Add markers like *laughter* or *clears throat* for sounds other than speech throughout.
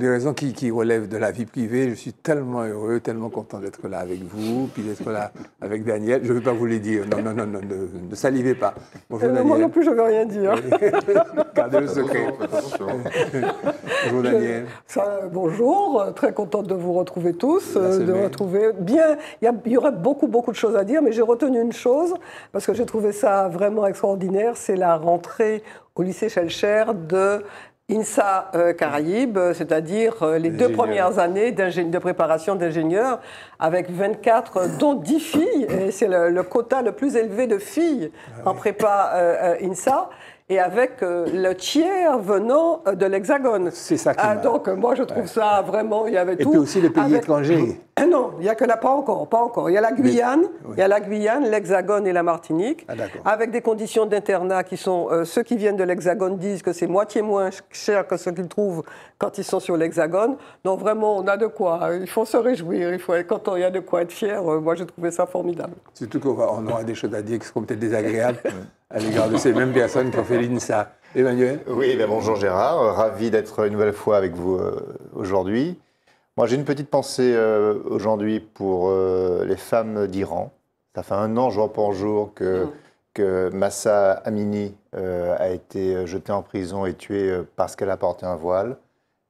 des raisons qui, relèvent de la vie privée. Je suis tellement heureux, tellement content d'être là avec vous, puis d'être là avec Daniel. Je ne vais pas vous les dire. Non, non, non, non ne, salivez pas. Euh, moi non plus, je ne veux rien dire. *laughs* Gardez le secret. bonjour Daniel. bonjour, très contente de vous retrouver tous, euh, de retrouver bien. Il y, aurait beaucoup, beaucoup de choses à dire, mais j'ai retenu une chose, parce que j'ai trouvé ça vraiment extraordinaire, c'est la rentrée au lycée Chelcher de INSA euh, Caraïbes, c'est-à-dire euh, les deux premières années de préparation d'ingénieurs, avec 24, euh, dont 10 filles. et C'est le, quota le plus élevé de filles en ah prépa INSA et avec euh, le tiers venant euh, de l'Hexagone. C'est ça qui ah, Donc, moi, je trouve ça vraiment. Il y avait et puis aussi les pays étrangers. Ah non, il n'y a que là, pas encore, pas encore. Il y a la Guyane, il y a la Guyane, l'Hexagone et la Martinique, ah, avec des conditions d'internat qui sont euh, ceux qui viennent de l'Hexagone disent que c'est moitié moins cher que ce qu'ils trouvent quand ils sont sur l'Hexagone. Donc vraiment, on a de quoi. Hein. Il faut se réjouir, il faut quand il y a de quoi être fier. moi, je trouvais ça formidable. Surtout qu'on aura des choses à dire qui seront peut-être désagréables. *laughs* à l'égard de ces mêmes personnes qui fait l'INSA. Emmanuel Oui, ben bonjour Gérard, euh, ravi d'être une nouvelle fois avec vous euh, aujourd'hui. Moi, j'ai une petite pensée euh, aujourd'hui pour les femmes d'Iran. Ça fait un an, jour pour jour, que, mm. que Massa Amini a été jetée en prison et tuée parce qu'elle a porté un voile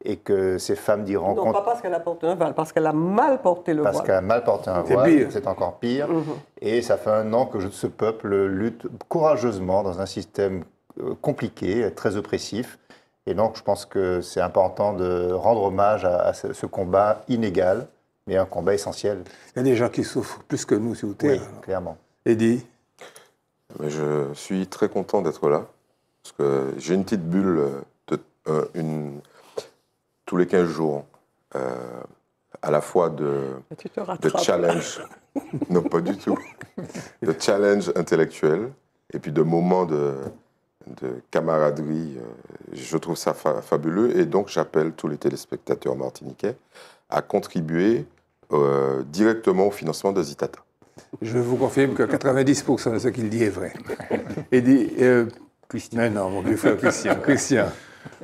et que ces femmes d'y Non, pas parce qu'elle a porté un voile, parce qu'elle a mal porté le parce voile. Parce qu'elle a mal porté un voile, c'est encore pire. Mhm. Et ça fait un an que ce peuple lutte courageusement dans un système euh, compliqué, très oppressif. Et donc, je pense que c'est important de rendre hommage à, ce combat inégal, mais un combat essentiel. Il y a des gens qui souffrent plus que nous si vous Oui, clairement. Eddie Je suis très content d'être là, parce que j'ai une petite bulle, de, euh, une, tous les 15 jours, euh, à la fois de, de challenge, *laughs* non pas du tout, de challenge intellectuel et puis de moments de, camaraderie. Euh, je trouve ça fabuleux et donc j'appelle tous les téléspectateurs martiniquais à contribuer euh, directement au financement de Zitata. Je vous confirme que 90% de ce qu'il dit est vrai. *laughs* Et dit, Christian. non, mon vieux Christian. Christian.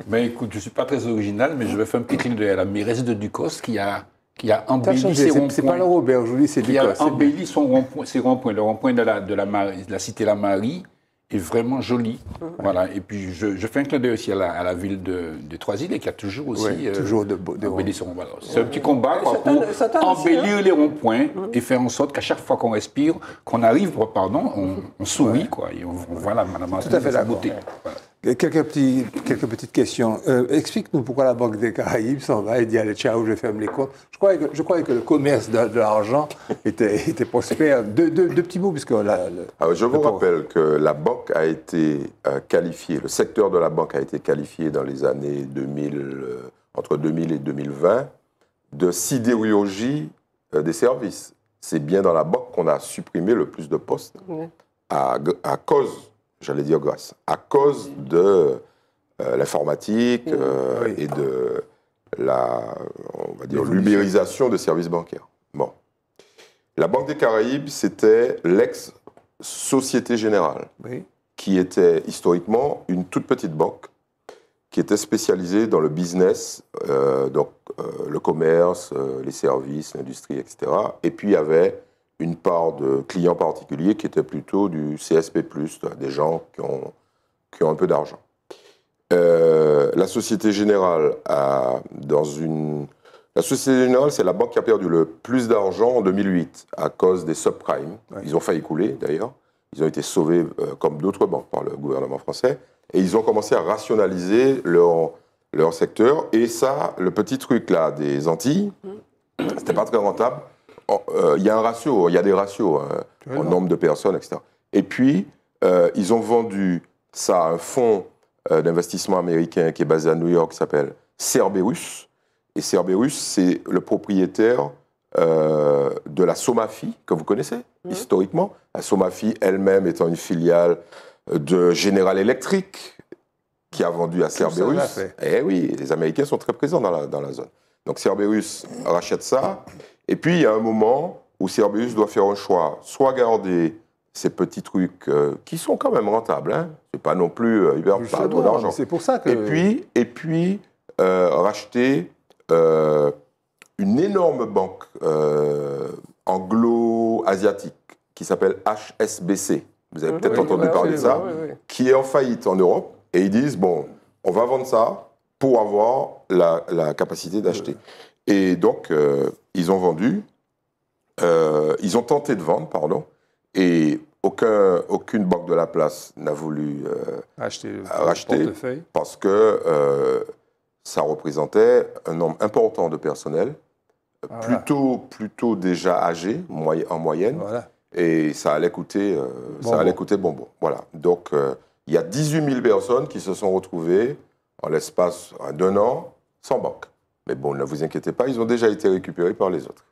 Mais ben, écoute, je ne suis pas très original, mais je vais faire un petit clin d'œil à la mairesse de Ducos qui a, qui a embelli ses ronds-points. C'est pas le Robert aujourd'hui, c'est Ducos. Qui a embelli son rond -point, ses ronds-points. Le rond-point de la, de, la, de la cité La Marie est vraiment joli. Voilà. Et puis, je, je fais un clin d'œil aussi à la, à la ville de, de Trois-Îles, et qui a toujours aussi euh, toujours de, de embelli son voilà. C'est un petit combat quoi, pour embellir hein. les ronds-points et faire en sorte qu'à chaque fois qu'on respire, qu'on arrive, pardon, on, on sourit, quoi, et on, on voit la, la, Tout à fait la beauté. Voilà. Quelques, petits, quelques petites questions. Euh, explique-nous pourquoi la Banque des Caraïbes s'en va et dit allez, ciao, je ferme les comptes. Je croyais que, le commerce de, l'argent était, était, prospère. Deux, petits mots, puisque là. Ah je vous rappelle que la banque a été euh, qualifiée, le secteur de la banque a été qualifié dans les années 2000, euh, entre 2000 et 2020, de sidérurgie des services. C'est bien dans la banque qu'on a supprimé le plus de postes à, à cause j'allais dire grâce, à cause de euh, l'informatique euh, et de la, on va dire, l'ubérisation des services bancaires. Bon. La Banque des Caraïbes, c'était l'ex-Société Générale, qui était historiquement une toute petite banque qui était spécialisée dans le business, euh, donc le commerce, les services, l'industrie, etc. Et puis il y avait une part de clients particuliers qui était plutôt du CSP, des gens qui ont, qui ont un peu d'argent. Euh, la Société Générale a, dans une. La Société Générale, c'est la banque qui a perdu le plus d'argent en 2008 à cause des subprimes. Ils ont failli couler d'ailleurs. Ils ont été sauvés, euh, comme d'autres banques, par le gouvernement français. Et ils ont commencé à rationaliser leur, leur secteur. Et ça, le petit truc là des Antilles, mmh. c'était pas très rentable il oh, euh, y a un ratio, il hein, y a des ratios hein, en nombre de personnes, etc. Et puis, euh, ils ont vendu ça à un fonds euh, d'investissement américain qui est basé à New York, qui s'appelle Cerberus. Et Cerberus, c'est le propriétaire de la Somafi, que vous connaissez historiquement. La Somafi elle-même étant une filiale de General Electric, qui a vendu à Cerberus. Eh oui, les Américains sont très présents dans la, dans la zone. Donc Cerberus rachète ça, et puis, il y a un moment où Cerberus doit faire un choix. Soit garder ces petits trucs euh, qui sont quand même rentables. Hein. C'est pas non plus... Euh, hyper pas trop d'argent. C'est pour ça que... Et puis, et puis euh, racheter une énorme banque anglo-asiatique qui s'appelle HSBC. Vous avez peut-être entendu parler de ça. Qui est en faillite en Europe. Et ils disent, bon, on va vendre ça pour avoir la capacité d'acheter. Et donc, euh, ils ont vendu, euh, ils ont tenté de vendre, pardon, et aucun, aucune banque de la place n'a voulu euh, racheter parce que ça représentait un nombre important de personnel, plutôt, plutôt déjà âgé, en moyenne, et ça allait coûter, ça allait coûter bonbon. Voilà. Donc, il y a 18 000 personnes qui se sont retrouvées en l'espace d'un an sans banque. Mais bon, ne vous inquiétez pas, ils ont déjà été récupérés par les autres.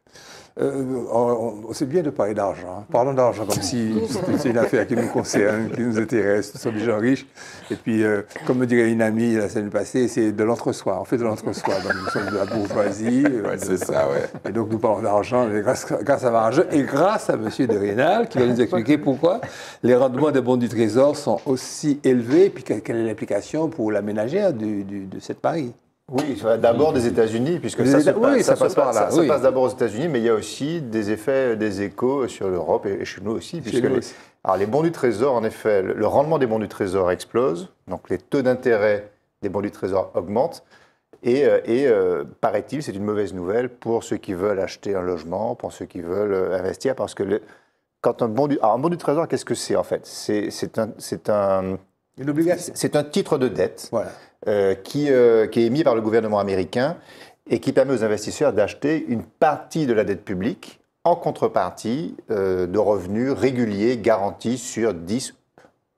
Euh, c'est bien de parler d'argent. Hein. Parlons d'argent comme si *laughs* c'est une affaire qui nous concerne, qui nous intéresse. Nous sommes des gens riches. Et puis, euh, comme me dirait une amie la semaine passée, c'est de l'entre-soi. On fait de l'entre-soi. nous sommes de la bourgeoisie. *laughs* Euh, c'est ça, ouais. Et donc, nous parlons d'argent grâce, grâce, à l'argent et grâce à M. De Rénal qui va nous expliquer pourquoi les rendements des bons du Trésor sont aussi élevés et puis quelle est l'implication pour la ménagère de cette Paris. Oui, d'abord des États-Unis, puisque ça, se passe, par là. Ça, passe d'abord aux États-Unis, mais il y a aussi des effets, des échos sur l'Europe et chez nous aussi, Alors, les bons du Trésor, en effet, le rendement des bons du Trésor explose, donc les taux d'intérêt des bons du Trésor augmentent. Et, euh, euh, paraît-il, c'est une mauvaise nouvelle pour ceux qui veulent acheter un logement, pour ceux qui veulent euh, investir, parce que quand un bon du, Trésor, qu'est-ce que c'est en fait C'est un, un, C'est un titre de dette. Voilà euh, euh, qui, est émis par le gouvernement américain et qui permet aux investisseurs d'acheter une partie de la dette publique en contrepartie euh, de revenus réguliers garantis sur 10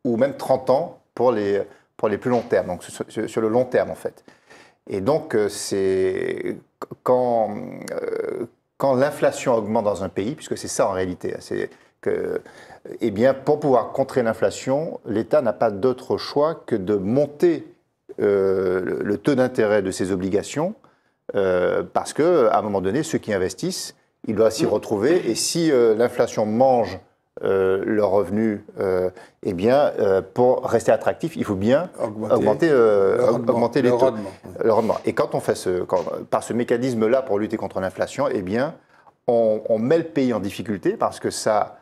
ou même 30 ans pour les, pour les plus longs termes, donc sur, le long terme en fait. Et donc, c'est quand, quand l'inflation augmente dans un pays, puisque c'est ça en réalité, hein, c'est que, eh bien, pour pouvoir contrer l'inflation, l'État n'a pas d'autre choix que de monter euh, le taux d'intérêt de ces obligations, euh, parce qu'à un moment donné, ceux qui investissent, ils doivent s'y retrouver, et si euh, l'inflation mange euh, leurs revenus, eh bien, pour rester attractif, il faut bien augmenter, augmenter, le les taux, Et quand on fait ce, par ce mécanisme-là pour lutter contre l'inflation, eh bien, on, met le pays en difficulté parce que ça,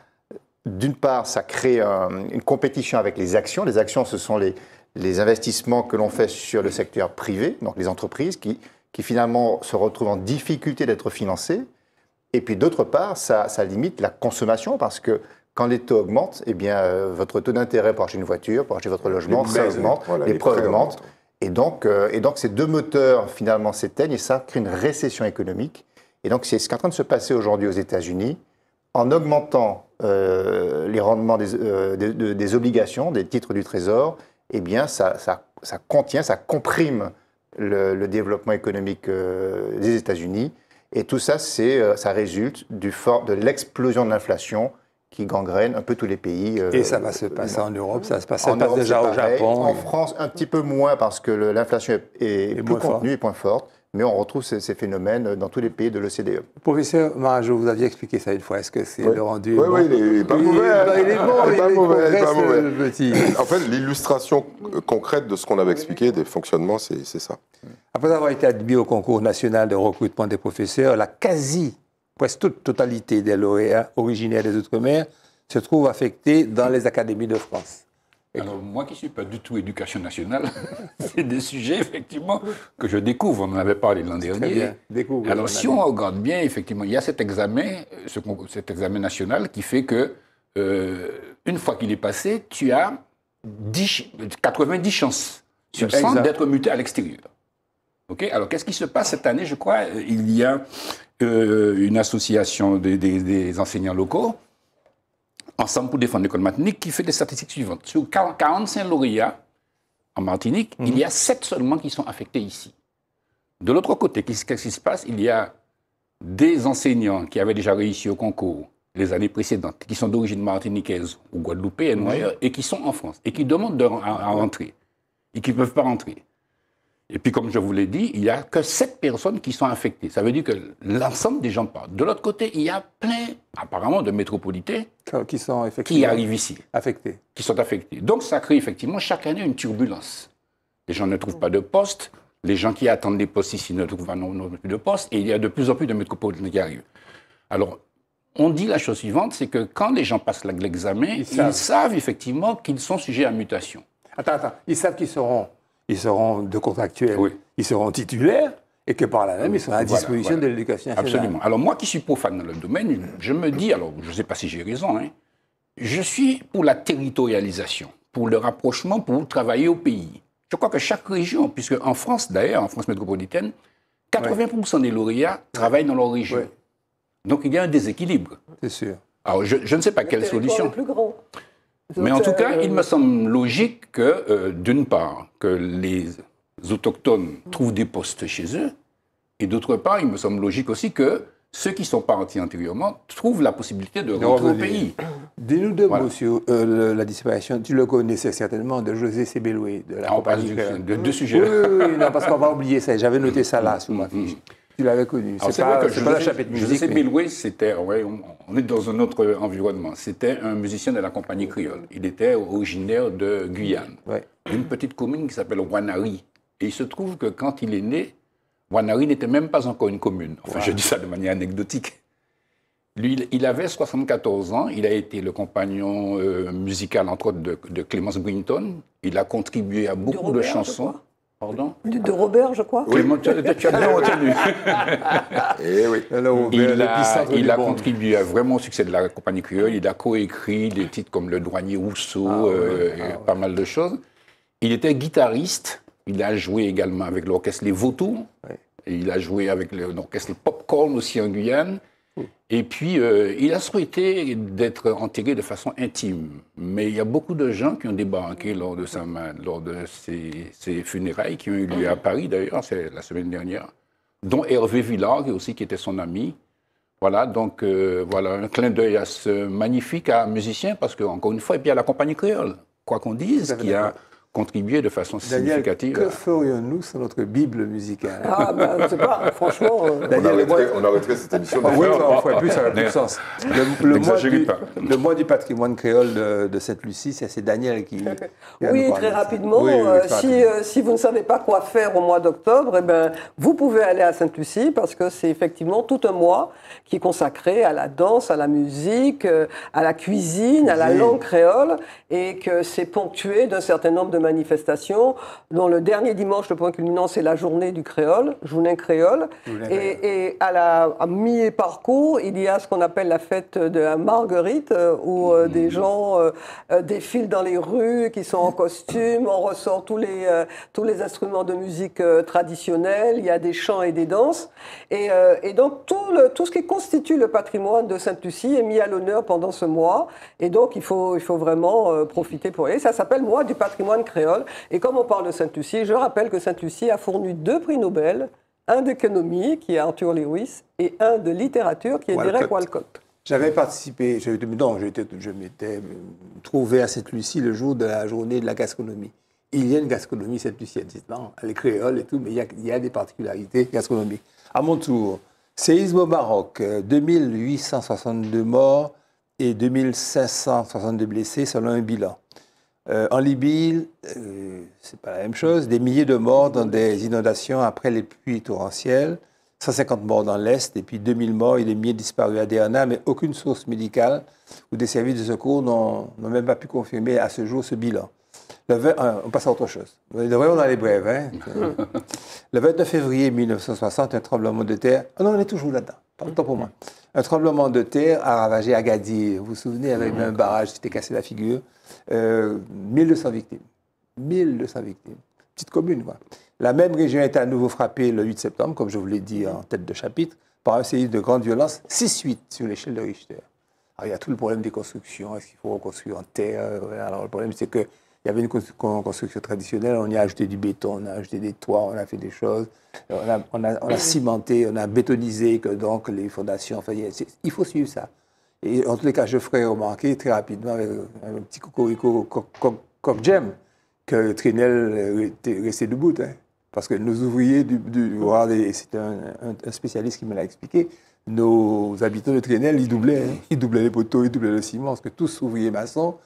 d'une part, ça crée une compétition avec les actions. Les actions, ce sont les, les investissements que l'on fait sur le secteur privé, donc les entreprises qui, qui finalement se retrouvent en difficulté d'être financées. Et puis d'autre part, ça, ça, limite la consommation parce que quand les taux augmentent, eh bien, euh, votre taux d'intérêt pour acheter une voiture, pour acheter votre logement, ça augmente, les, preuves augmentent. Et donc, euh, et donc ces deux moteurs finalement s'éteignent et ça crée une récession économique. Et donc c'est ce qui est en train de se passer aujourd'hui aux États-Unis en augmentant euh, les rendements des, des obligations, des titres du Trésor, eh bien, ça, contient, ça comprime le, développement économique euh, des États-Unis. Et tout ça, euh, ça résulte du fort, de l'explosion de l'inflation qui gangrène un peu tous les pays. Euh, et ça va se passer en Europe, ça se passe, déjà au Japon. En France, un petit peu moins parce que l'inflation est, plus contenue et moins forte mais on retrouve ces, phénomènes dans tous les pays de l'OCDE. Professeur je vous aviez expliqué ça une fois. Est-ce que c'est le rendu Oui, oui, il n'est pas mauvais. Il est bon, il est pas mauvais. Il est pas mauvais. *clears throat* En fait, l'illustration concrète de ce qu'on avait expliqué, des fonctionnements, c'est ça. Après avoir été admis au concours national de recrutement des professeurs, la quasi, presque toute totalité des lauréats originaires des Outre-mer se trouve affectée dans les académies de France. Alors moi qui ne suis pas du tout éducation nationale, *laughs* c'est des sujets effectivement que je découvre. On en avait parlé l'an dernier. Découvre, Alors si on regarde bien, effectivement, il y a cet examen, cet examen national qui fait que euh, une fois qu'il est passé, tu as 90 chances sur d'être muté à l'extérieur. Ok. Alors qu'est-ce qui se passe cette année Je crois euh, il y a euh, une association des enseignants locaux Ensemble pour défendre l'école martinique, qui fait des statistiques suivantes. Sur 45 lauréats en Martinique, il y a 7 mhm. seulement qui sont affectés ici. De l'autre côté, qu'est-ce qui se passe Il y a des enseignants qui avaient déjà réussi au concours les années précédentes, qui sont d'origine martiniquaise ou guadeloupéenne et qui sont en France, et qui demandent de, à rentrer, et qui ne peuvent pas rentrer. Et puis, comme je vous l'ai dit, il n'y a que sept personnes qui sont infectées. Ça veut dire que l'ensemble des gens partent. De l'autre côté, il y a plein, apparemment, de métropolités qui, arrivent ici. Affectés. Qui sont affectés. Donc, ça crée effectivement chaque année une turbulence. Les gens ne trouvent pas de poste. Les gens qui attendent des postes ici ne trouvent pas non, plus de poste. Et il y a de plus en plus de métropolitains qui arrivent. Alors, on dit la chose suivante, c'est que quand les gens passent l'examen, ils savent effectivement qu'ils sont sujets à mutation. Attends, attends. Ils savent qu'ils seront ils seront de contractuels, ils seront titulaires et que par là même, ils sont à disposition de l'éducation nationale. Absolument. Alors moi qui suis profane dans le domaine, je me dis, alors je ne sais pas si j'ai raison, hein, je suis pour la territorialisation, pour le rapprochement, pour travailler au pays. Je crois que chaque région, puisque en France d'ailleurs, en France métropolitaine, 80% des lauréats travaillent dans leur région. Donc il y a un déséquilibre. C'est sûr. Alors je, ne sais pas quelle solution. Le plus gros. Mais en tout cas, euh, il me semble logique que, euh, d'une part, que les autochtones trouvent des postes chez eux, et d'autre part, il me semble logique aussi que ceux qui sont partis antérieurement trouvent la possibilité de, rentrer au pays. *clears throat* Dis-nous deux euh, la disparition. Tu le connaissais certainement de José Sebeloué, de la ah, compagnie. On de, deux sujets. Oui, non, parce qu'on va oublier ça. J'avais noté ça là sous ma mm, mm, mm. fiche. Tu l'avais connu. C'est pas, que pas la musique. José c'était, ouais, on, est dans un autre environnement. C'était un musicien de la compagnie créole. Il était originaire de Guyane, ouais. d'une petite commune qui s'appelle Wanari. Et il se trouve que quand il est né, Wanari n'était même pas encore une commune. Enfin, je dis ça de manière anecdotique. Lui, il avait 74 ans, il a été le compagnon euh, musical, entre autres, de, Clémence Brinton. Il a contribué à beaucoup de chansons de, Robert, je crois. Oui, tu as bien il, a, contribué vraiment au succès de la compagnie créole. Il a coécrit des titres comme Le Douanier Rousseau, ah, et euh, ah, pas mal de choses. Il était guitariste. Il a joué également avec l'orchestre Les Vautours. Et il a joué avec l'orchestre Popcorn aussi en Guyane. Et puis, euh, il a souhaité d'être enterré de façon intime. Mais il y a beaucoup de gens qui ont débarqué lors de, sa, lors de ses, funérailles, qui ont eu lieu à Paris d'ailleurs, c'est la semaine dernière, dont Hervé Villard, aussi, qui était son ami. Voilà, donc euh, voilà, un clin d'œil à ce magnifique à euh, musicien, parce qu'encore une fois, et puis à la compagnie créole, quoi qu'on dise, qui a contribuer de façon significative. que ferions-nous sans notre Bible musicale Ah, ben, je sais pas, *laughs* franchement. Euh... Daniel, on arrêterait cette émission. Ah, oui, on ferait plus, ça n'a plus de sens. Le, mois du, mois du, patrimoine créole de, de Lucie, c'est Daniel qui. *laughs* oui, très rapidement, oui, euh, euh, Si, vous ne savez pas quoi faire au mois d'octobre, eh ben, vous pouvez aller à Sainte-Lucie parce que c'est effectivement tout un mois qui est consacré à la danse, à la musique, euh, à la cuisine, à la langue créole et que c'est ponctué d'un certain nombre de manifestations. dont le dernier dimanche, le point culminant, c'est la journée du créole, journée créole. Et, à la à mi-parcours, il y a ce qu'on appelle la fête de la marguerite, euh, où euh, des mm-hmm. gens euh, défilent dans les rues, qui sont en costume, on ressort tous les, tous les instruments de musique traditionnels, il y a des chants et des danses. Et, donc tout, tout ce qui constitue le patrimoine de Sainte-Lucie est mis à l'honneur pendant ce mois. Et donc il faut, il faut vraiment profiter pour y aller. Ça s'appelle Mois du patrimoine créole. Et comme on parle de Sainte-Lucie, je rappelle que Sainte-Lucie a fourni deux prix Nobel, un d'économie, qui est Arthur Lewis, et un de littérature, qui est direct Derek Walcott. J'avais participé, je, non, je m'étais trouvé à Sainte-Lucie le jour de la journée de la gastronomie. Il y a une gastronomie sainte lucie elle est créole et tout, mais il y, a, il y a des particularités gastronomiques. À mon tour, séisme au Maroc, 2862 euh, morts et 2562 blessés selon un bilan. Euh, en Libye, euh, c'est pas la même chose. Des milliers de morts dans des inondations après les pluies torrentielles. 150 morts dans l'Est et puis 2000 morts et des milliers disparus à Derna, mais aucune source médicale ou des services de secours n'ont même pas pu confirmer à ce jour ce bilan. Euh, on passe à autre chose. On hein. *laughs* le 29 février 1960, un tremblement de terre. Oh non, on est toujours là-dedans. Pas le pour moi. Un tremblement de terre a ravagé Agadir. Vous vous souvenez, avec un barrage qui s'était cassé la figure. 1200 euh, victimes. 1200 victimes. Petite commune, La même région est à nouveau frappée le 8 septembre, comme je vous l'ai dit en tête de chapitre, par un séisme de grande violence, 6-8 sur l'échelle de Richter. Alors, il y a tout le problème des constructions. Est-ce qu'il faut reconstruire en terre euh, Alors, le problème, c'est qu'il y avait une construction traditionnelle. On y a ajouté du béton, on a ajouté des toits, on a fait des choses. Euh, on a, cimenté, on a bétonisé, que donc les fondations. il faut suivre ça. Et en tous les cas, je ferai remarquer très rapidement, avec un petit cocorico comme Jem, que Trinel était resté debout. Hein. Parce que nos ouvriers du, du c'est un, spécialiste qui me l'a expliqué, nos habitants de Trinel, ils doublaient. Hein. Ils doublaient les poteaux, ils doublaient le ciment, parce que tous ouvriers maçons,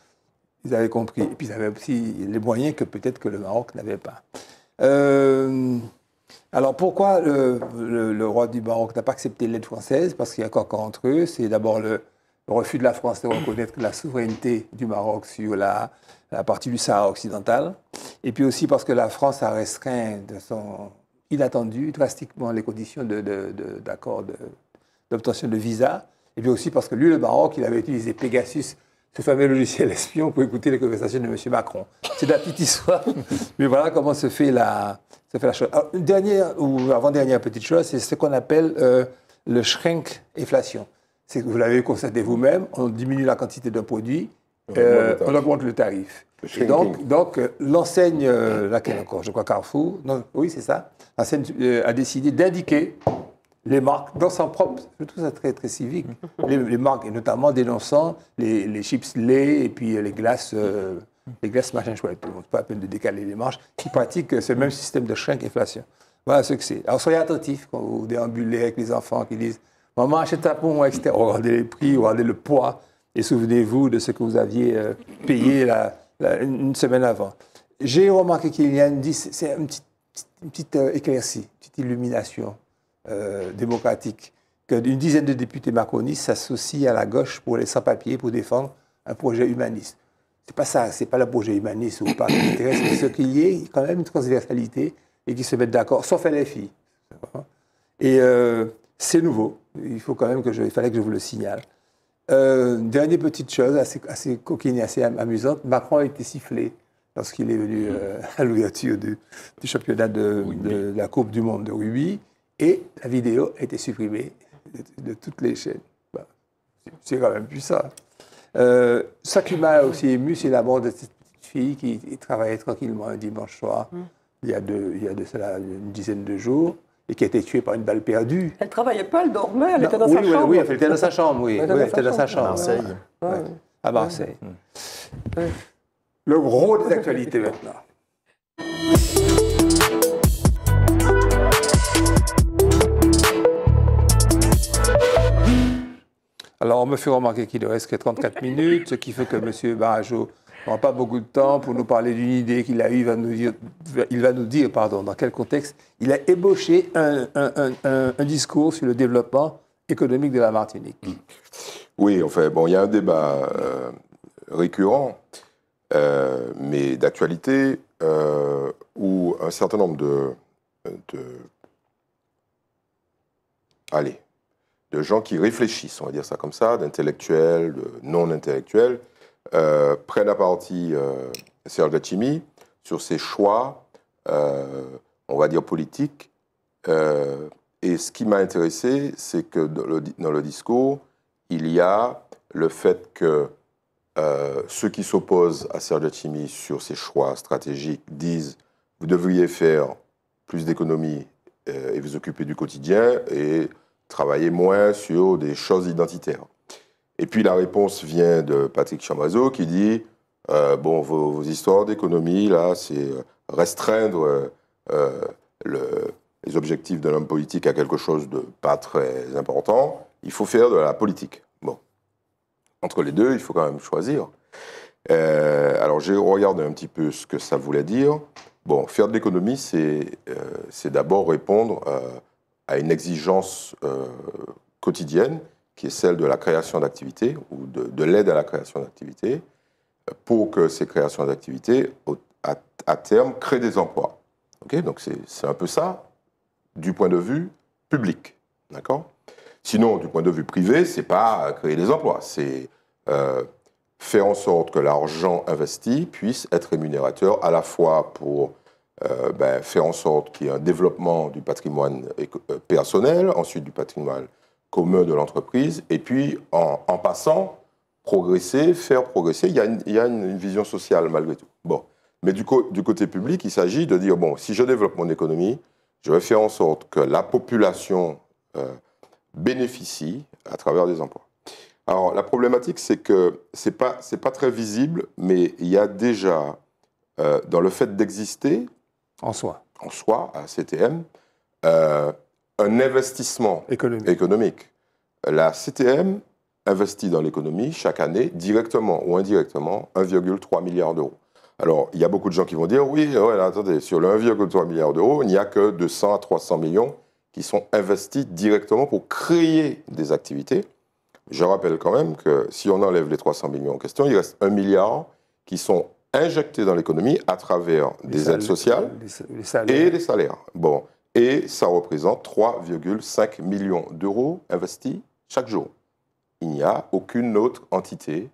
ils avaient compris. Et puis ils avaient aussi les moyens que peut-être que le Maroc n'avait pas. Euh, alors pourquoi le, roi du Maroc n'a pas accepté l'aide française Parce qu'il y a encore entre eux, c'est d'abord le, le refus de la France de reconnaître la souveraineté du Maroc sur la, partie du Sahara occidental, et puis aussi parce que la France a restreint de son inattendu drastiquement les conditions d'accord d'obtention de, visa, et puis aussi parce que lui, le Maroc, il avait utilisé Pegasus, ce fameux logiciel espion, pour écouter les conversations de M. Macron. C'est de la petite histoire, *laughs* mais voilà comment se fait la, se fait la chose. une dernière ou avant-dernière petite chose, c'est ce qu'on appelle euh, le shrink-inflation c'est que vous l'avez constaté vous-même, on diminue la quantité d'un produit, on augmente le euh, tarif. Et donc, donc euh, l'enseigne, euh, laquelle encore Je crois Carrefour, oui, c'est ça, l'enseigne a décidé d'indiquer les marques dans son propre, je trouve ça très, très civique, *laughs* les, marques, et notamment dénonçant les, chips lait et puis les glaces, les glaces machin je tout pas à peine de décaler les marges, qui pratiquent ce même système de shrink inflation. Voilà ce que c'est. Alors soyez attentifs quand vous déambulez avec les enfants qui disent Maman, achète un pour etc. Regardez les prix, regardez le poids. Et souvenez-vous de ce que vous aviez euh, payé la, une semaine avant. J'ai remarqué qu'il y a une, petite, petite euh, éclaircie, une petite illumination euh, démocratique, qu'une dizaine de députés macronistes s'associent à la gauche pour les sans papier, pour défendre un projet humaniste. C'est pas ça, c'est pas le projet humaniste ou pas qui mais ce qu'il y ait quand même une transversalité et qui se mettent d'accord, sauf les filles. Et c'est nouveau il faut quand même que je, fallait que je vous le signale. Euh, dernière petite chose, assez, coquine et assez amusante, Macron a été sifflé lorsqu'il est venu euh, à l'ouverture du, championnat de, de, la Coupe du Monde de rugby, et la vidéo a été supprimée de, toutes les chaînes. c'est quand même puissant. Euh, ça qui aussi ému, c'est la mort de cette fille qui travaillait tranquillement un dimanche soir, hum. il, y a deux, il y a de une dizaine de jours, et qui a été tuée par une balle perdue. Elle ne travaillait pas, elle dormait, elle bah, était dans sa chambre. Oui, elle était dans sa chambre, oui. Elle, était dans sa chambre. À Marseille. À Marseille. Hmm. Le gros des actualités maintenant. Alors, on me fait remarquer qu'il ne reste que 34 minutes, ce qui fait que M. Barajot n'aura pas beaucoup de temps pour nous parler d'une idée qu'il a eue. Il va nous dire, pardon, dans quel contexte il a ébauché un, discours sur le développement économique de la Martinique. Mm. Oui, enfin, bon, il y a un débat euh, récurrent, euh, mais d'actualité, euh, où un certain nombre de, allez, de gens qui réfléchissent, on va dire ça comme ça, d'intellectuels, de non-intellectuels, euh, prennent la partie euh, Serge Hachimi sur ses choix, euh, on va dire, politiques. et ce qui m'a intéressé, c'est que dans le, discours, il y a le fait que ceux qui s'opposent à Serge Hachimi sur ses choix stratégiques disent vous devriez faire plus d'économies et vous occuper du quotidien et travailler moins sur des choses identitaires. Et puis la réponse vient de Patrick Chamazo qui dit euh, bon, vos, histoires d'économie, là, c'est euh, restreindre euh, les objectifs de l'homme politique à quelque chose de pas très important. Il faut faire de la politique. Bon. Entre les deux, il faut quand même choisir. alors, j'ai regardé un petit peu ce que ça voulait dire. Bon, faire de l'économie, c'est d'abord répondre à une exigence quotidienne qui est celle de la création d'activités ou de, l'aide à la création d'activités, euh, pour que ces créations d'activités, à, terme, créent des emplois. Donc c'est un peu ça du point de vue public. D'accord Sinon, du point de vue privé, c'est pas euh, créer des emplois, c'est euh, faire en sorte que l'argent investi puisse être rémunérateur à la fois pour ben, faire en sorte qu'il y ait un développement du patrimoine personnel, ensuite du patrimoine commun de l'entreprise, et puis en, passant, progresser, faire progresser, il y a, une, il y a une, vision sociale malgré tout. Bon. Mais du, du côté public, il s'agit de dire, bon, si je développe mon économie, je vais faire en sorte que la population euh, bénéficie à travers des emplois. Alors, la problématique, c'est que ce n'est pas, pas très visible, mais il y a déjà, euh, dans le fait d'exister... En soi. En soi, à CTM, euh, un investissement économique. La CTM investit dans l'économie chaque année, directement ou indirectement, 1,3 milliard d'euros. Alors, il y a beaucoup de gens qui vont dire, oui, attendez, sur le 1,3 milliard d'euros, il n'y a que 200 à 300 millions qui sont investis directement pour créer des activités. Je rappelle quand même que si on enlève les 300 millions en question, il reste 1 milliard qui sont injectés dans l'économie à travers des aides sociales et des salaires. Bon, et ça représente 3,5 millions d'euros investis chaque jour. Il n'y a aucune autre entité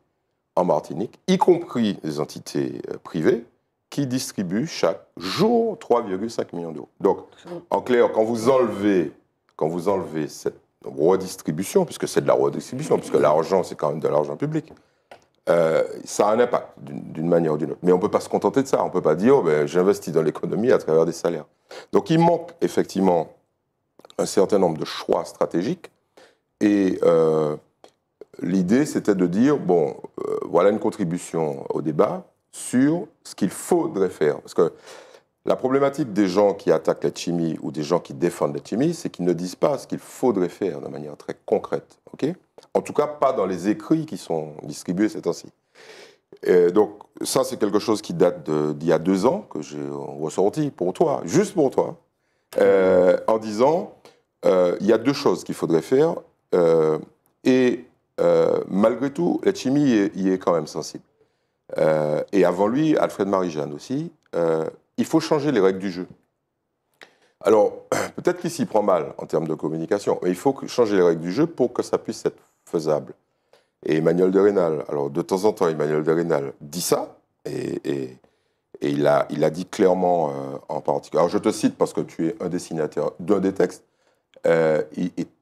en Martinique, y compris les entités euh, privées, qui distribue chaque jour 3,5 millions d'euros. Donc, en clair, quand vous enlevez, quand vous enlevez cette redistribution, puisque c'est de la redistribution, puisque l'argent, c'est quand même de l'argent public, euh, ça a un impact d'une manière ou d'une autre. Mais on ne peut pas se contenter de ça. On ne peut pas dire, oh, ben, j'investis dans l'économie à travers des salaires. Donc il manque effectivement un certain nombre de choix stratégiques. Et euh, l'idée, c'était de dire, bon, euh, voilà une contribution au débat sur ce qu'il faudrait faire. Parce que la problématique des gens qui attaquent la chimie ou des gens qui défendent la chimie, c'est qu'ils ne disent pas ce qu'il faudrait faire de manière très concrète. ok en tout cas, pas dans les écrits qui sont distribués ces temps-ci. Euh, donc, ça, c'est quelque chose qui date d'il y a deux ans, que j'ai ressorti pour toi, juste pour toi, euh, en disant euh, il y a deux choses qu'il faudrait faire. et malgré tout, la chimie y est, y est quand même sensible. et avant lui, Alfred Marie-Jeanne aussi, il faut changer les règles du jeu. Alors, *clears throat* peut-être qu'il s'y prend mal en termes de communication, mais il faut changer les règles du jeu pour que ça puisse être faisable. Et Emmanuel de Rénal, alors de temps en temps, Emmanuel de Rénal dit ça, et, il, a, il a dit clairement euh, en particulier. Alors je te cite parce que tu es un des signataires d'un des textes. et euh,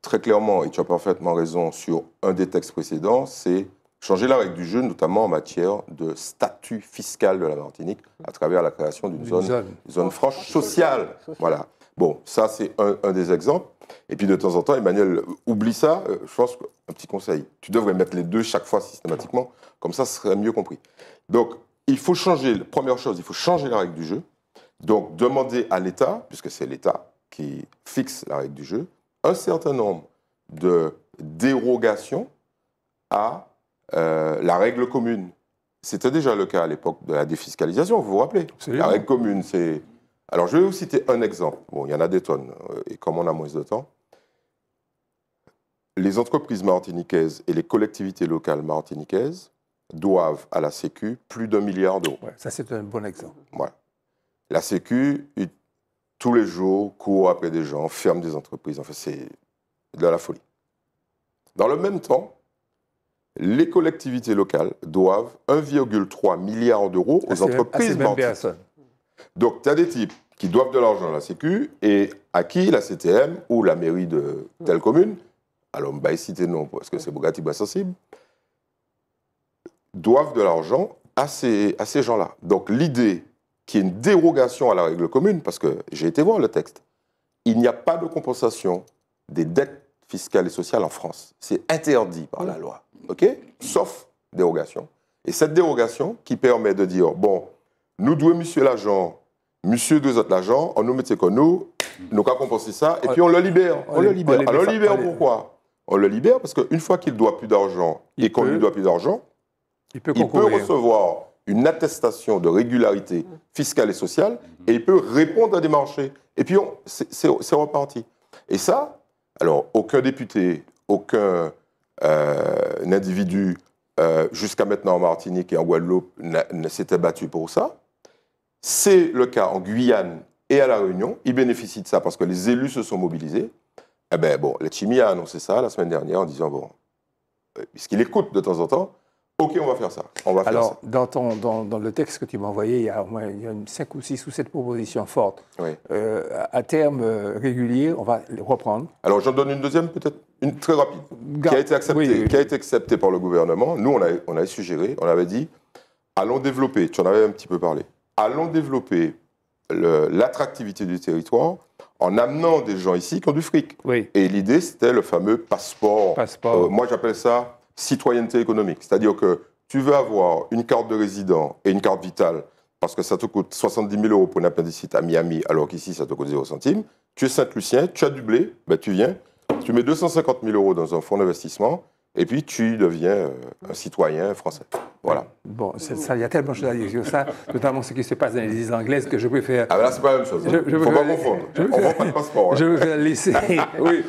très clairement, et tu as parfaitement raison sur un des textes précédents, c'est changer la règle du jeu, notamment en matière de statut fiscal de la Martinique, à travers la création d'une zone, franche sociale. Voilà. Bon, ça c'est un, des exemples. Et puis de temps en temps, Emmanuel euh, oublie ça. Euh, je pense un petit conseil, tu devrais mettre les deux chaque fois systématiquement, comme ça, ce serait mieux compris. Donc, il faut changer, première chose, il faut changer la règle du jeu. Donc, demander à l'État, puisque c'est l'État qui fixe la règle du jeu, un certain nombre de dérogations à euh, la règle commune. C'était déjà le cas à l'époque de la défiscalisation, vous vous rappelez La règle commune, c'est alors, je vais vous citer un exemple. Bon, il y en a des tonnes, euh, et comme on a moins de temps, les entreprises martiniquaises et les collectivités locales martiniquaises doivent à la Sécu plus d'un milliard d'euros. ça, c'est un bon exemple. La Sécu, tous les jours, court après des gens, ferme des entreprises. Enfin, c'est de la folie. Dans le même temps, les collectivités locales doivent 1,3 milliard d'euros aux ah, entreprises martiniquaises. Donc, tu as des types qui doivent de l'argent à la Sécu et à qui la CTM ou la mairie de telle commune, alors on va citer non parce que c'est Bugatti sensible, doivent de l'argent à ces, à ces gens-là. Donc, l'idée qu'il y ait une dérogation à la règle commune, parce que j'ai été voir le texte, il n'y a pas de compensation des dettes fiscales et sociales en France. C'est interdit par la loi, ok Sauf dérogation. Et cette dérogation qui permet de dire, bon, nous deux, monsieur l'agent, monsieur deux autres l'agent, on nous met ses nous, nous qu'à ça, et puis on le libère. On, le libère. On le libère pourquoi On le libère parce qu'une fois qu'il doit plus d'argent et qu'on lui doit plus d'argent, il peut, recevoir une attestation de régularité fiscale et sociale et il peut répondre à des marchés. Et puis, c'est reparti. Et ça, alors, aucun député, aucun euh, individu, euh, jusqu'à maintenant en Martinique et en Guadeloupe, ne s'était battu pour ça. C'est le cas en Guyane et à La Réunion. Ils bénéficient de ça parce que les élus se sont mobilisés. Eh bien, bon, la Chimie a annoncé ça la semaine dernière en disant, bon, puisqu'il euh, écoute de temps en temps, OK, on va faire ça. On va Alors, faire ça. Dans, le texte que tu m'as envoyé, il y a au moins cinq ou six ou sept propositions fortes. Euh, à terme euh, régulier, on va les reprendre. Alors, j'en donne une deuxième, peut-être une très rapide, qui a, été acceptée, qui a été acceptée par le gouvernement. Nous, on avait, on avait suggéré, on avait dit, allons développer, tu en avais un petit peu parlé, allons développer l'attractivité du territoire en amenant des gens ici qui ont du fric. Et l'idée, c'était le fameux passeport. Euh, moi, j'appelle ça citoyenneté économique. C'est-à-dire que tu veux avoir une carte de résident et une carte vitale parce que ça te coûte 70 000 euros pour une appendicite à Miami, alors qu'ici, ça te coûte 0 centime. Tu es Saint-Lucien, tu as du blé, ben, tu viens, tu mets 250 000 euros dans un fonds d'investissement et puis tu deviens euh, un citoyen français. Voilà. Bon, il y a tellement de choses à dire sur ça, notamment ce qui se passe dans les îles anglaises que je préfère. Ah, ben là, c'est pas la même chose. Il hein. ne faut pas confondre. Je, on ne vend pas de passeport. Je préfère laisser. oui, oui,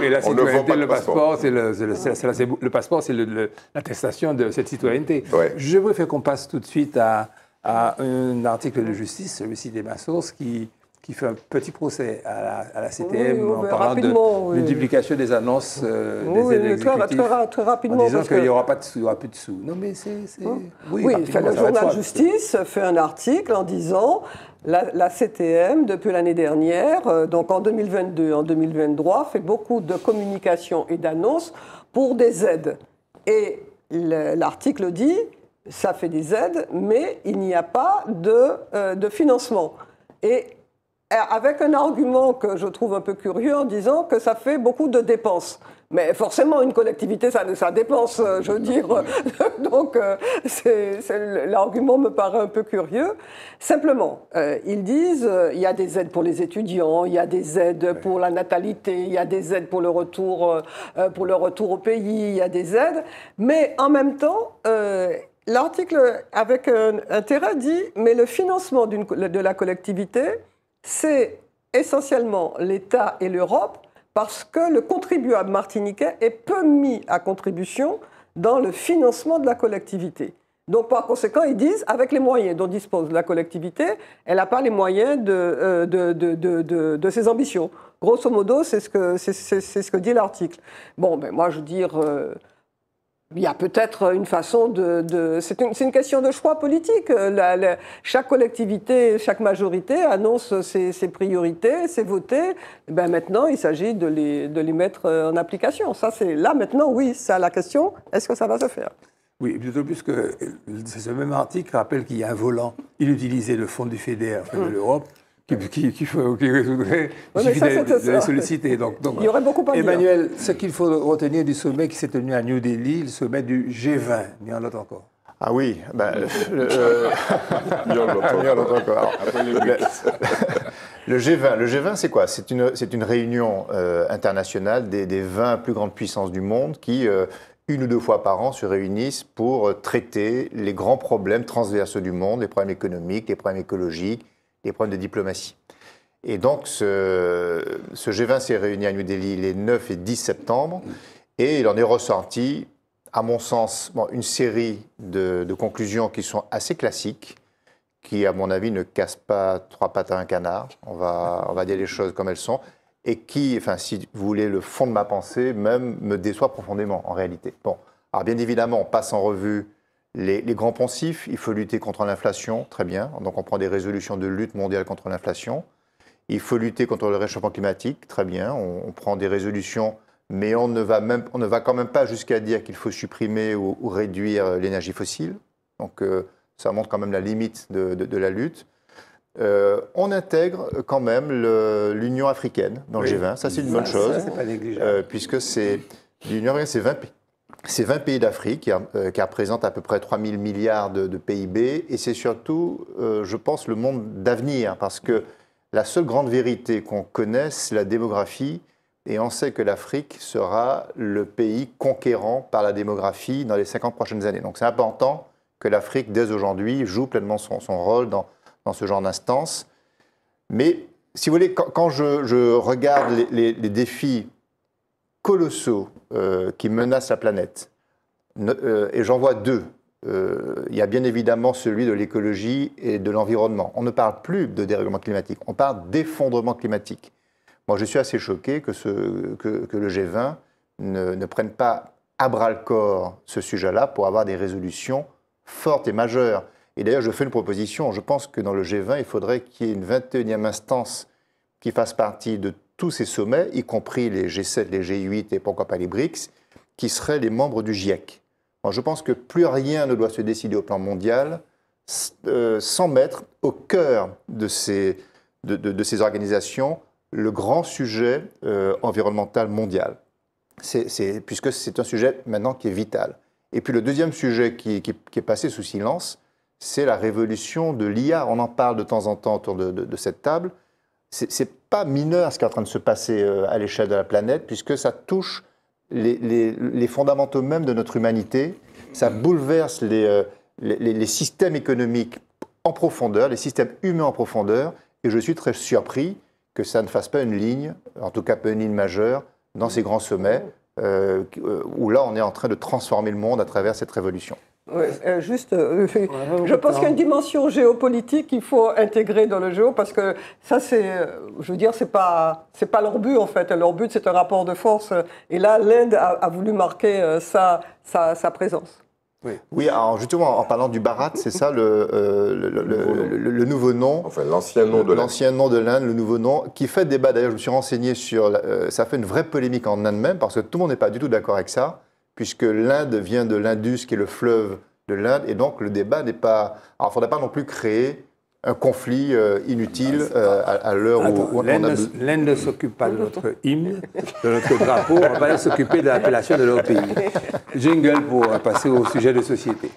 mais la citoyenneté, le passeport, c'est le, passeport, c'est l'attestation de cette citoyenneté. Je préfère qu'on passe tout de suite à, à un article de justice, celui-ci des Massos, qui qui fait un petit procès à la, à la CTM en parlant de multiplication des annonces euh, des aides Très, rapidement. En disant qu'il n'y aura, pas de il aura plus de sous. Non, mais c'est. Hein oui, le journal Justice fait un article en disant la, la, CTM, depuis l'année dernière, euh, donc en 2022, en 2023, fait beaucoup de communication et d'annonces pour des aides. Et l'article dit, ça fait des aides, mais il n'y a pas de, euh, de financement. Et euh, avec un argument que je trouve un peu curieux en disant que ça fait beaucoup de dépenses. Mais forcément, une collectivité, ça, dépense, euh, je veux dire. *laughs* Donc, euh, l'argument me paraît un peu curieux. Simplement, ils disent, il y a des aides pour les étudiants, il y a des aides pour la natalité, il y a des aides pour le retour, pour le retour au pays, il y a des aides. Mais en même temps, l'article avec un intérêt dit, mais le financement de la collectivité, c'est essentiellement l'État et l'Europe parce que le contribuable martiniquais est peu mis à contribution dans le financement de la collectivité. Donc par conséquent, ils disent, avec les moyens dont dispose la collectivité, elle n'a pas les moyens euh, de, de, de, de ses ambitions. Grosso modo, c'est ce, que, c'est, ce que dit l'article. Bon, ben moi je veux dire... Euh, il y a peut-être une façon de... c'est, une, question de choix politique. chaque collectivité, chaque majorité annonce ses, priorités, ses votés. Eh ben maintenant, il s'agit de les, de les mettre euh, en application. Ça, c'est là maintenant, oui, c'est la question. Est-ce que ça va se faire oui, d'autant plus que euh, ce même article rappelle qu'il y a un volant Il utilisait le fonds du FEDER, de hum. l'Europe, qui, qui, qui, résoudrait, il suffit solliciter. il y aurait beaucoup Emmanuel, ce qu'il faut retenir du sommet qui s'est tenu à New Delhi, le sommet du G20, ah ben, euh, *laughs* euh, il y en a encore. Ah oui, ben, euh, le G20, *laughs* le G20 c'est quoi C'est une, une, réunion euh, internationale des, des, 20 plus grandes puissances du monde qui, une ou deux fois par an, se réunissent pour traiter les grands problèmes transversaux du monde, les problèmes économiques, les problèmes écologiques, des problèmes de diplomatie. Et donc, ce, G20 s'est réuni à New Delhi les 9 et 10 septembre, et il en est ressorti, à mon sens, une série de, conclusions qui sont assez classiques, qui, à mon avis, ne cassent pas trois pattes à un canard. On va, on va dire les choses comme elles sont, et qui, enfin, si vous voulez, le fond de ma pensée, même me déçoit profondément, en réalité. Bon, alors bien évidemment, on passe en revue les, grands pensifs, il faut lutter contre l'inflation, très bien. Donc on prend des résolutions de lutte mondiale contre l'inflation. Il faut lutter contre le réchauffement climatique, très bien. On, prend des résolutions, mais on ne va, même, on ne va quand même pas jusqu'à dire qu'il faut supprimer ou, réduire l'énergie fossile. Donc euh, ça montre quand même la limite de, la lutte. Euh, on intègre quand même l'Union africaine dans le G20. Ça, c'est une bonne chose. pas négligeable. Euh, puisque c'est l'Union africaine, c'est 20 pays c'est 20 pays d'Afrique hein, euh, qui, représentent à peu près 3 000 milliards de, PIB, et c'est surtout, euh, je pense, le monde d'avenir, parce que la seule grande vérité qu'on connaisse, c'est la démographie, et on sait que l'Afrique sera le pays conquérant par la démographie dans les 50 prochaines années. Donc c'est important que l'Afrique, dès aujourd'hui, joue pleinement son, rôle dans, ce genre d'instance. Mais si vous voulez, quand, je, regarde les défis colossaux euh, qui menacent la planète, euh, et j'en vois deux, euh, il y a bien évidemment celui de l'écologie et de l'environnement. On ne parle plus de dérèglement climatique, on parle d'effondrement climatique. Moi, je suis assez choqué que, ce, que, le G20 ne, ne, prenne pas à bras le corps ce sujet-là pour avoir des résolutions fortes et majeures. Et d'ailleurs, je fais une proposition. Je pense que dans le G20, il faudrait qu'il y ait une 21e instance qui fasse partie de tous ces sommets, y compris les G7, les G8 et pourquoi pas les BRICS, qui seraient les membres du GIEC. je pense que plus rien ne doit se décider au plan mondial euh, sans mettre au cœur de ces, de, ces organisations le grand sujet euh, environnemental mondial, puisque c'est un sujet maintenant qui est vital. Et puis le deuxième sujet qui, est passé sous silence, c'est la révolution de l'IA. On en parle de temps en temps autour de, de cette table. C'est pas mineur ce qui est en train de se passer euh, à l'échelle de la planète, puisque ça touche les, fondamentaux même de notre humanité, ça bouleverse euh, les, systèmes économiques en profondeur, les systèmes humains en profondeur, et je suis très surpris que ça ne fasse pas une ligne, en tout cas pas une ligne majeure, dans ces grands sommets, euh, où là on est en train de transformer le monde à travers cette révolution. Euh, juste, euh, *laughs* je pense qu'il y a une dimension géopolitique qu'il faut intégrer dans le géo parce que ça, c'est, euh, je veux dire, c'est pas, c'est pas leur but en fait. Leur but, c'est un rapport de force. Et là, l'Inde a, voulu marquer sa, sa, présence. Oui. oui. alors justement, en parlant du Bharat, c'est ça le, le, nouveau nom. Enfin, l'ancien nom de l'Inde. L'ancien nom de l'Inde, le nouveau nom, qui fait débat. D'ailleurs, je me suis renseigné sur. ça fait une vraie polémique en Inde même, parce que tout le monde n'est pas du tout d'accord avec ça puisque l'Inde vient de l'Indus, qui est le fleuve de l'Inde, et donc le débat n'est pas... Alors, il ne faudrait pas non plus créer un conflit euh, inutile bah, euh, à, l'heure où, L'Inde ne s'occupe pas de notre hymne, de notre drapeau, on va s'occuper de l'appellation de leur pays. Jingle pour passer au sujet de société.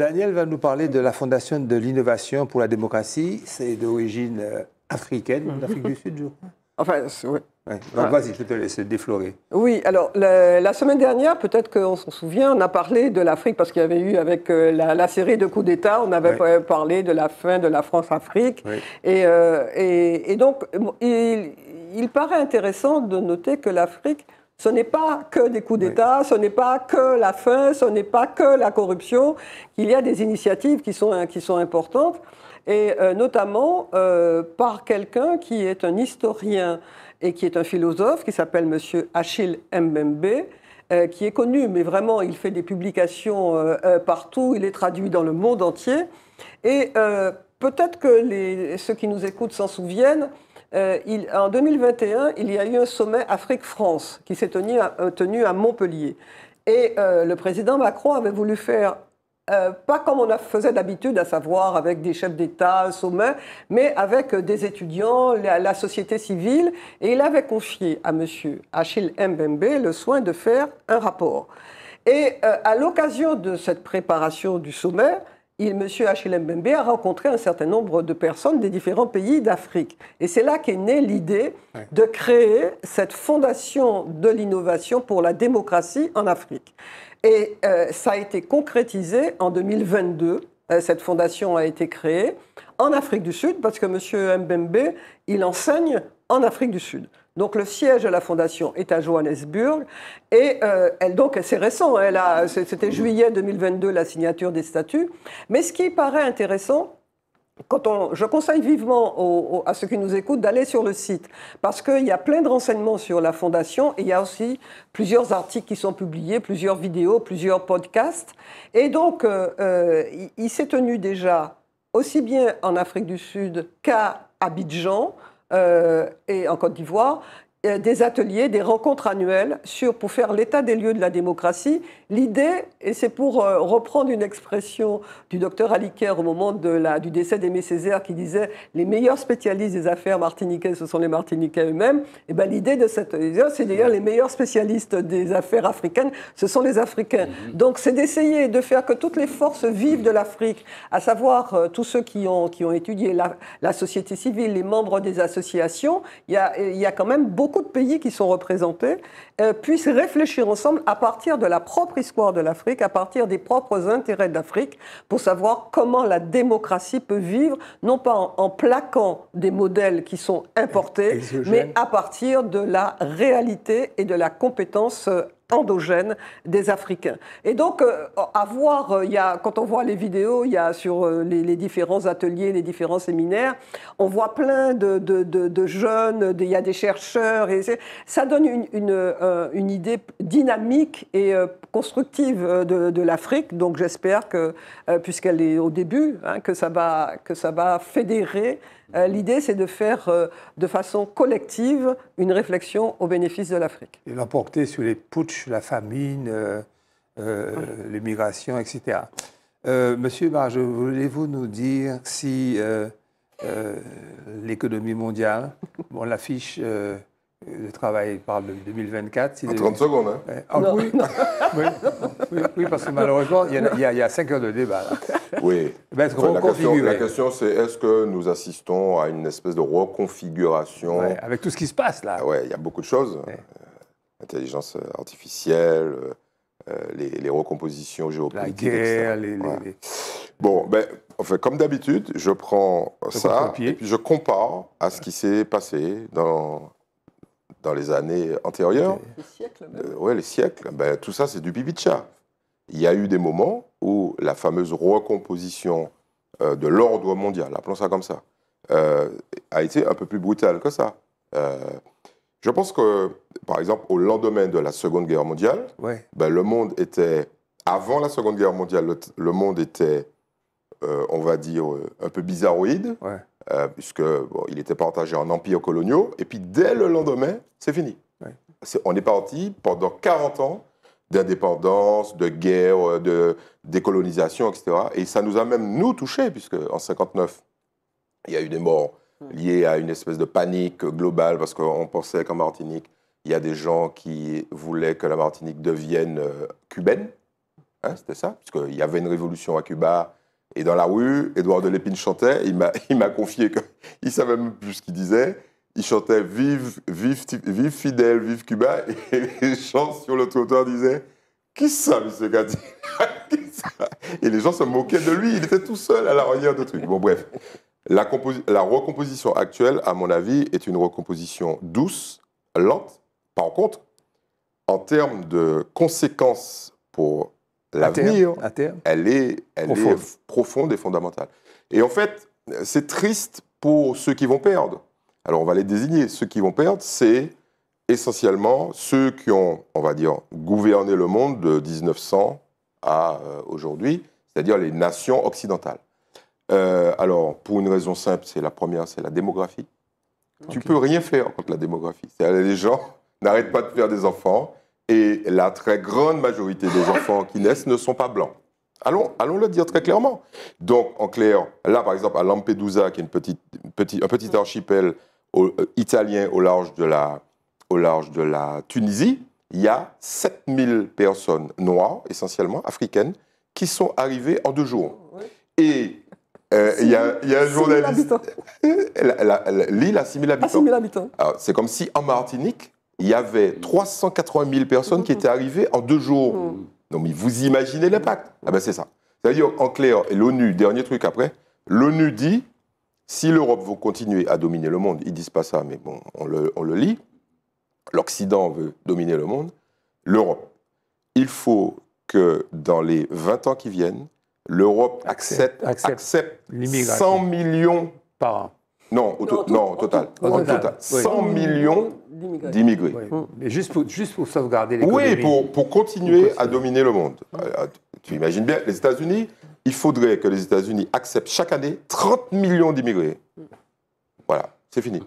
Daniel va nous parler de la Fondation de l'innovation pour la démocratie. C'est d'origine euh, africaine, mhm. d'Afrique du Sud, je crois. Enfin, oui. Ah. Vas-y, je te laisse déflorer. Oui, alors la, semaine dernière, peut-être qu'on s'en souvient, on a parlé de l'Afrique parce qu'il y avait eu avec euh, la, série de coups d'État, on avait parlé de la fin de la France-Afrique. Euh, et, donc, il paraît intéressant de noter que l'Afrique ce n'est pas que des coups d'État, ce n'est pas que la faim, ce n'est pas que la corruption, qu'il y a des initiatives qui sont, importantes, et euh, notamment euh, par quelqu'un qui est un historien et qui est un philosophe, qui s'appelle M. Achille Mbembe, euh, qui est connu, mais vraiment, il fait des publications partout, il est traduit dans le monde entier. Et peut-être que ceux qui nous écoutent s'en souviennent, euh, en 2021, il y a eu un sommet Afrique-France qui s'est tenu, à euh, Montpellier. Et euh, le président Macron avait voulu faire, pas comme on faisait d'habitude, à savoir avec des chefs d'État, un sommet, mais avec des étudiants, la, la, société civile. Et il avait confié à M. Achille Mbembe le soin de faire un rapport. Et à l'occasion de cette préparation du sommet, Monsieur M. Achille Mbembe a rencontré un certain nombre de personnes des différents pays d'Afrique. Et c'est là qu'est née l'idée de créer cette fondation de l'innovation pour la démocratie en Afrique. Et euh, ça a été concrétisé en 2022. Euh, cette fondation a été créée en Afrique du Sud parce que M. Mbembe, il enseigne en Afrique du Sud. Donc le siège de la fondation est à Johannesburg et euh, elle donc c'est récent, c'était juillet 2022 la signature des statuts. Mais ce qui paraît intéressant, quand on, je conseille vivement à ceux qui nous écoutent d'aller sur le site parce qu'il y a plein de renseignements sur la fondation il y a aussi plusieurs articles qui sont publiés, plusieurs vidéos, plusieurs podcasts. Et donc, euh, euh, il s'est tenu déjà aussi bien en Afrique du Sud qu'à Abidjan, euh, et en Côte d'Ivoire, euh, des ateliers, des rencontres annuelles sur, pour faire l'état des lieux de la démocratie. L'idée, et c'est pour euh, reprendre une expression du docteur Aliker au moment de la, du décès d'Aimé Césaire qui disait les meilleurs spécialistes des affaires martiniquaises, ce sont les martiniquais eux-mêmes. Et eh ben, l'idée de cette eh c'est d'ailleurs les meilleurs spécialistes des affaires africaines, ce sont les Africains. Mhm. Donc c'est d'essayer de faire que toutes les forces vives de l'Afrique, à savoir euh, tous ceux qui ont, qui ont étudié la, société civile, les membres des associations, il y a, y a quand même beaucoup beaucoup de pays qui sont représentés euh, puissent réfléchir ensemble à partir de la propre histoire de l'Afrique, à partir des propres intérêts d'Afrique, pour savoir comment la démocratie peut vivre, non pas en, plaquant des modèles qui sont importés, mais à partir de la réalité et de la compétence euh, endogène des Africains. Et donc, avoir, euh, à voir, quand on voit les vidéos, il y a sur les, différents ateliers, les différents séminaires, on voit plein de, jeunes, il y a des chercheurs, et ça donne une, euh, une idée dynamique et euh, constructive euh, de, l'Afrique. Donc j'espère que, puisqu'elle est au début, hein, que, ça va, que ça va fédérer. L'idée, c'est de faire de façon collective une réflexion au bénéfice de l'Afrique. Et l'emporter sur les putsch, la famine, euh, migrations, etc. Monsieur Barge, voulez-vous nous dire si l'économie mondiale, on l'affiche euh, le travail parle de 2024. en 30 secondes, hein euh, ah, *laughs* oui. oui, parce que malheureusement, il y, a, 5 heures de débat. *laughs* Oui. Eh ben, la, question, question, c'est est-ce que nous assistons à une espèce de reconfiguration Avec tout ce qui se passe, là. Ah oui, il y a beaucoup de choses. L'intelligence euh, intelligence artificielle, les, recompositions géopolitiques. La guerre, les, Bon, ben, fait comme d'habitude, je prends ça et puis je compare à ce qui s'est passé dans dans les années antérieures. Les siècles même. Oui, euh, ouais, les siècles. Ben, tout ça, c'est du bibicha. Il y a eu des moments où la fameuse recomposition euh, de l'ordre mondial, appelons ça comme ça, euh, a été un peu plus brutale que ça. je pense que, par exemple, au lendemain de la Seconde Guerre mondiale, ben, le monde était, avant la Seconde Guerre mondiale, le monde était euh, on va dire, euh, un peu bizarroïde, puisqu'il euh, puisque il était partagé en empires coloniaux. Et puis dès le lendemain, c'est fini. on est parti pendant 40 ans d'indépendance, de guerre, de décolonisation, etc. Et ça nous a même, nous, touchés, puisque en 59, il y a eu des morts liées à une espèce de panique globale, parce qu'on pensait qu'en Martinique, il y a des gens qui voulaient que la Martinique devienne cubaine. Hein, c'était ça, puisqu'il y avait une révolution à Cuba, et dans la rue, Édouard de Lépine chantait. Il m'a, *laughs* il m'a confié qu'il *laughs* savait même plus ce qu'il disait. Il chantait Vive, vive, vive Fidel, vive Cuba. Et *laughs* les gens sur le trottoir disaient Qui ça, monsieur Gatti Et les gens se moquaient de lui. Il était tout seul à l'arrière de trucs. Bon, bref. La, la recomposition actuelle, à mon avis, est une recomposition douce, lente. Par contre, en termes de conséquences pour l'avenir, hein. elle, est, elle est profonde et fondamentale. Et en fait, c'est triste pour ceux qui vont perdre. Alors on va les désigner. Ceux qui vont perdre, c'est essentiellement ceux qui ont, on va dire, gouverné le monde de 1900 à euh, aujourd'hui, c'est-à-dire les nations occidentales. Euh, alors, pour une raison simple, c'est la première, c'est la démographie. Tu peux rien faire contre la démographie. Les gens *laughs* n'arrêtent pas de faire des enfants, et la très grande majorité des enfants qui naissent ne sont pas blancs. Allons, allons le dire très clairement. Donc, en clair, là, par exemple, à Lampedusa, qui est une petite, un petit archipel euh, italien au large, de la, au large de la Tunisie, il y a 7000 personnes noires, essentiellement africaines, qui sont arrivées en deux jours. Et euh, il, y a, il y, a un journaliste. L'île *laughs* a 6000 habitants. Ah, c'est comme si en Martinique, il y avait 380 000 personnes qui étaient arrivées en deux jours. Mmh. Non, mais vous imaginez l'impact mmh. Ah ben c'est ça. C'est-à-dire, en clair, l'ONU, dernier truc après, l'ONU dit, si l'Europe veut continuer à dominer le monde, ils disent pas ça, mais bon, on le, lit, l'Occident veut dominer le monde, l'Europe, il faut que dans les 20 ans qui viennent, l'Europe accepte, accepte, accepte 100 millions par an non, au total. 100 millions d'immigrés. Juste, pour, juste pour sauvegarder l'économie. Oui, pour, continuer à dominer le monde. Euh, euh, tu imagines bien, les États-Unis, il faudrait que les États-Unis acceptent chaque année 30 millions d'immigrés. Voilà, c'est fini.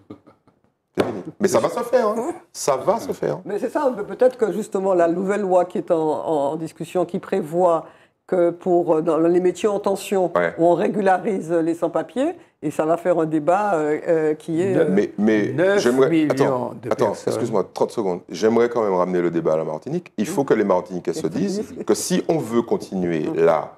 Mais ça va se faire, hein. ça va se faire. Mais c'est ça, peut-être que justement la nouvelle loi qui est en, discussion, qui prévoit que pour euh, dans les métiers en tension, on régularise les sans-papiers, et ça va faire un débat euh, euh, qui est. Euh, mais, 9 millions attends, Attends, excuse-moi, 30 secondes. J'aimerais quand même ramener le débat à la Martinique. Il faut que les Martiniquais se disent *laughs* que si on veut continuer là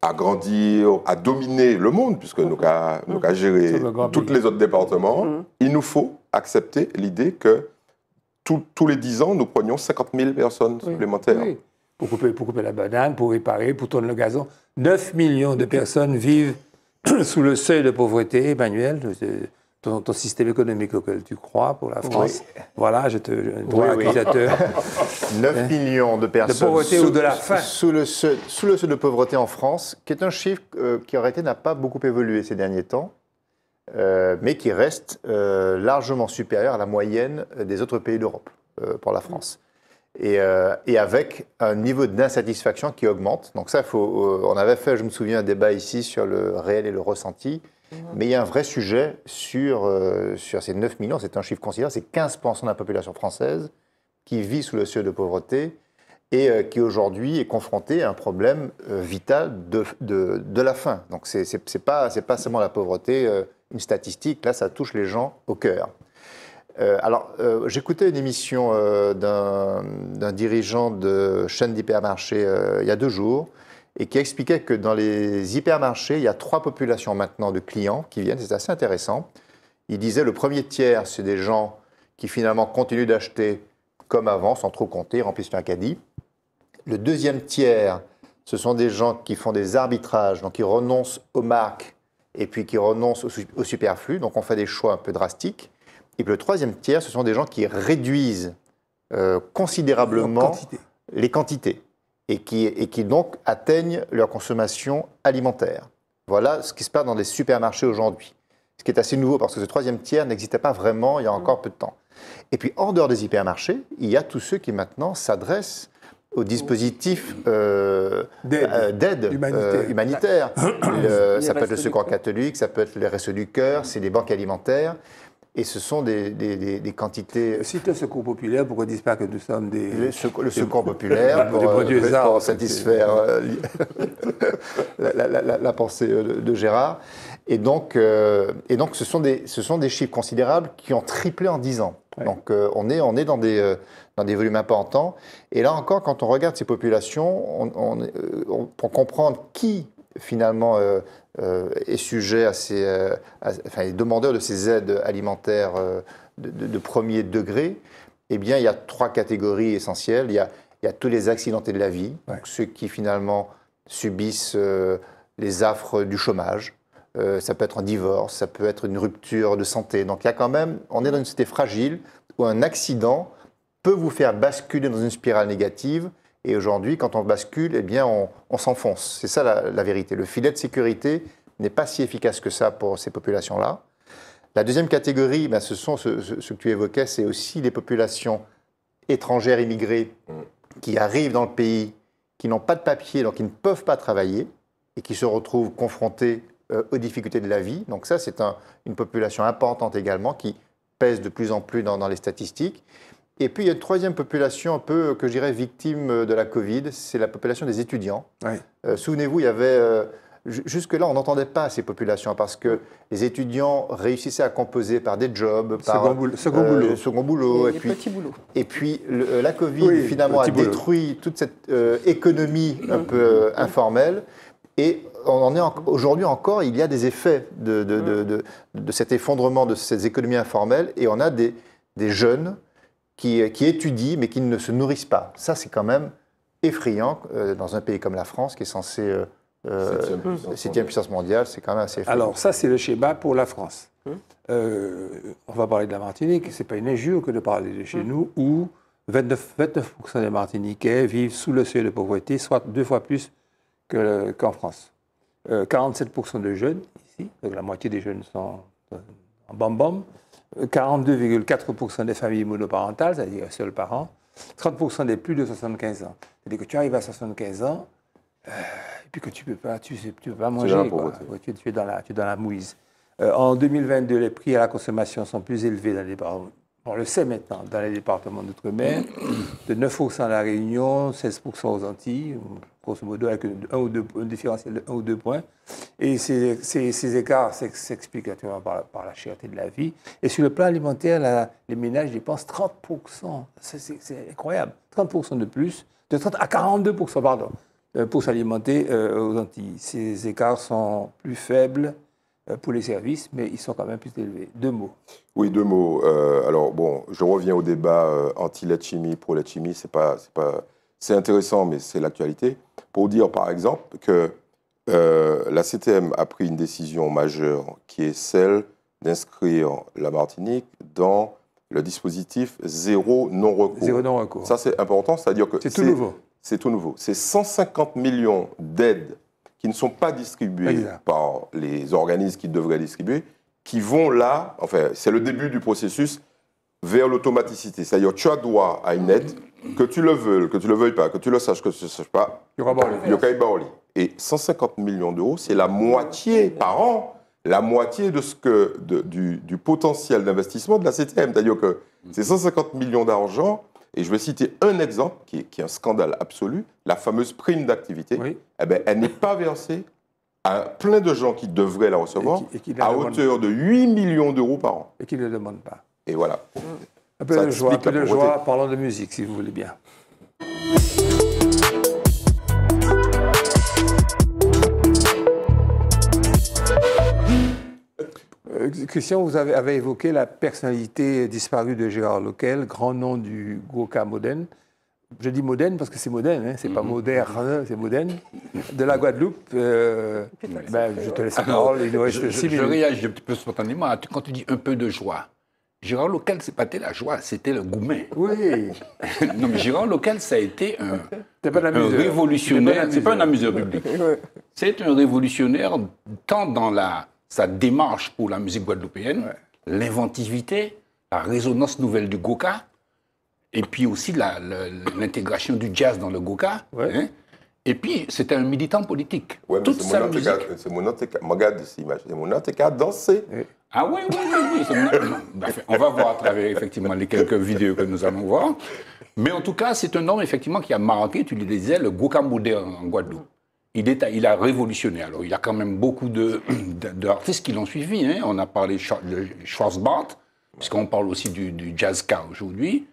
à grandir, à dominer le monde, puisque nous avons géré tous les autres départements, mm-hmm. il nous faut accepter l'idée que tous les 10 ans, nous prenions 50 000 personnes supplémentaires. Pour, couper, pour couper la banane, pour réparer, pour tourner le gazon. 9 millions de personnes vivent *clears throat* sous le seuil de pauvreté, Emmanuel, ton, ton, système économique auquel tu crois pour la France. Voilà, je te dois oui, 9 *laughs* hein? millions de personnes sous, de la Sous le, seuil, de pauvreté en France, qui est un chiffre euh, qui en réalité n'a pas beaucoup évolué ces derniers temps, euh, mais qui reste euh, largement supérieur à la moyenne des autres pays d'Europe pour la France. Euh, et, avec un niveau d'insatisfaction qui augmente. Donc ça, euh, on avait fait, je me souviens, un débat ici sur le réel et le ressenti, mhm. mais il y a un vrai sujet sur, euh, sur ces 9 millions, c'est un chiffre considérable, c'est 15% de la population française qui vit sous le seuil de pauvreté et qui aujourd'hui est confrontée à un problème vital de, de, la faim. Donc ce n'est pas, pas seulement la pauvreté, une statistique, là ça touche les gens au cœur. Euh, alors, euh, j'écoutais une émission euh, d'un dirigeant de chaîne d'hypermarché il y a deux jours et qui expliquait que dans les hypermarchés, il y a trois populations maintenant de clients qui viennent. C'est assez intéressant. Il disait le premier tiers, c'est des gens qui finalement continuent d'acheter comme avant, sans trop compter, remplissent un caddie. Le deuxième tiers, ce sont des gens qui font des arbitrages, donc qui renoncent aux marques et puis qui renoncent au superflu. Donc on fait des choix un peu drastiques. Et puis le troisième tiers, ce sont des gens qui réduisent euh, considérablement les quantités et qui, et qui donc atteignent leur consommation alimentaire. Voilà ce qui se passe dans les supermarchés aujourd'hui. Ce qui est assez nouveau parce que ce troisième tiers n'existait pas vraiment il y a encore peu de temps. Et puis en dehors des hypermarchés, il y a tous ceux qui maintenant s'adressent aux dispositifs euh, d'aide euh, humanitaire. *coughs* ça peut être le Secours catholique, ça peut être les Restos du Cœur, c'est les banques alimentaires. Et ce sont des, des, des, des quantités. Euh, Cite le secours populaire pourquoi qu'on ne pas que nous sommes des. Le, secours, populaire *laughs* pour, euh, satisfaire euh, *laughs* la, pensée de, Gérard. Et donc, et donc ce, sont des, ce sont des chiffres considérables qui ont triplé en 10 ans. Donc on est, on est dans, des, dans des volumes importants. Et là encore, quand on regarde ces populations, pour comprendre qui finalement euh, euh, est sujet à ces, euh, enfin, est demandeur de ces aides alimentaires de, premier degré, eh bien, il y a trois catégories essentielles. Il y a, il y a tous les accidentés de la vie, ceux qui finalement subissent les affres du chômage. ça peut être un divorce, ça peut être une rupture de santé. Donc il y a quand même, on est dans une société fragile où un accident peut vous faire basculer dans une spirale négative et aujourd'hui, quand on bascule, eh bien, on, s'enfonce. C'est ça la, vérité. Le filet de sécurité n'est pas si efficace que ça pour ces populations-là. La deuxième catégorie, ben, ce sont ce, que tu évoquais, c'est aussi les populations étrangères immigrées qui arrivent dans le pays, qui n'ont pas de papier, donc qui ne peuvent pas travailler et qui se retrouvent confrontées euh, aux difficultés de la vie. Donc ça, c'est une population importante également qui pèse de plus en plus dans les statistiques. Et puis il y a une troisième population un peu que je dirais victime de la Covid, c'est la population des étudiants. Euh, souvenez-vous, il y avait euh, jusque-là on n'entendait pas ces populations parce que les étudiants réussissaient à composer par des jobs, par second, euh, boulot, second boulot, et, puis petits boulots. Et puis la Covid finalement a détruit toute cette économie un peu informelle. Et on en est aujourd'hui encore, il y a des effets de, de, mm. de, de, cet effondrement de ces économies informelles et on a des, des jeunes qui, euh, qui étudient mais qui ne se nourrissent pas. Ça, c'est quand même effrayant euh, dans un pays comme la France qui est censé... Euh, euh septième, puissance, puissance mondiale, c'est quand même assez effrayant. Alors ça, c'est le schéma pour la France. Hum. on va parler de la Martinique, c'est pas une injure que de parler de chez hum. nous, où 29%, des Martiniquais vivent sous le seuil de pauvreté, soit deux fois plus qu'en France. 47% de jeunes ici, donc la moitié des jeunes sont en bam 42,4% des familles monoparentales, c'est-à-dire seuls parents, 30% des plus de 75 ans. C'est-à-dire que tu arrives à 75 ans, euh, et puis que tu ne peux, pas, tu, tu manger. Tu es, quoi. tu, es dans la, tu es dans la mouise. Euh, en 2022, les prix à la consommation sont plus élevés dans les départements. On le sait maintenant, dans les départements d'outre-mer, de 9% à La Réunion, 16% aux Antilles, grosso modo, avec un, ou deux, un différentiel de 1 ou 2 points. Et ces, ces, écarts s'expliquent naturellement par la, par cherté de la vie. Et sur le plan alimentaire, les ménages dépensent 30%. C'est incroyable. 30% de plus, de 30 à 42%, pardon, euh, pour s'alimenter euh, aux Antilles. Ces écarts sont plus faibles euh, pour les services, mais ils sont quand même plus élevés. Deux mots. Oui, deux mots. alors, bon, je reviens au débat anti chimie pro la chimie c'est pas c'est intéressant, mais c'est l'actualité, pour dire par exemple que euh, la CTM a pris une décision majeure qui est celle d'inscrire la Martinique dans le dispositif zéro non-recours. Zéro non-recours. Ça, c'est important, c'est-à-dire que... C'est tout nouveau. C'est tout nouveau. C'est 150 millions d'aides qui ne sont pas distribuées par les organismes qui devraient distribuer, qui vont là, enfin, c'est le début du processus, vers l'automaticité. C'est-à-dire, tu as droit à une aide, que tu le veuilles, que tu le veuilles pas, que tu le saches, que tu ne le saches pas, Yokai Baoli. Et 150 millions d'euros, c'est la moitié par an, la moitié de ce que, du, potentiel d'investissement de la CTM. C'est-à-dire que c'est 150 millions d'argent, et je vais citer un exemple qui est, un scandale absolu, la fameuse prime d'activité, eh ben, elle n'est pas versée à plein de gens qui devraient la recevoir à hauteur de 8 millions d'euros par an. Et qui ne le demandent pas. Et voilà. Mm. Un peu de joie, parlant de musique, si vous voulez bien. Euh, Christian, vous avez, évoqué la personnalité disparue de Gérard Lequel, grand nom du Gurkha moderne. Je dis moderne parce que c'est moderne, hein, c'est pas mhm. moderne, c'est moderne. De la Guadeloupe, euh, ben, je te laisse la parole. je réagis un petit peu spontanément. Quand tu dis un peu de joie, Gérard Local, c'est pas la joie, c'était le gourmet. Oui. *laughs* non, mais Gérard Local, ça a été un, révolutionnaire. C'est pas un amuseur public. *laughs* C'est un révolutionnaire tant dans la, sa démarche pour la musique guadeloupéenne, l'inventivité, la résonance nouvelle du goka, et puis aussi l'intégration du jazz dans le goka. Hein. et puis, c'était un militant politique. Ouais, Toute sa musique. C'est mon antécade, c'est mon dansé. Ah oui, oui, oui, bah, On va voir à travers effectivement les quelques vidéos que nous allons voir. Mais en tout cas, c'est un homme effectivement qui a marqué, tu le disais, le Gokamboudé en Guadeloupe. Il, est, il a révolutionné. Alors, il y a quand même beaucoup d'artistes qui l'ont suivi. Hein. On a parlé de Schwarzbart, puisqu'on parle aussi du, du jazz car aujourd'hui.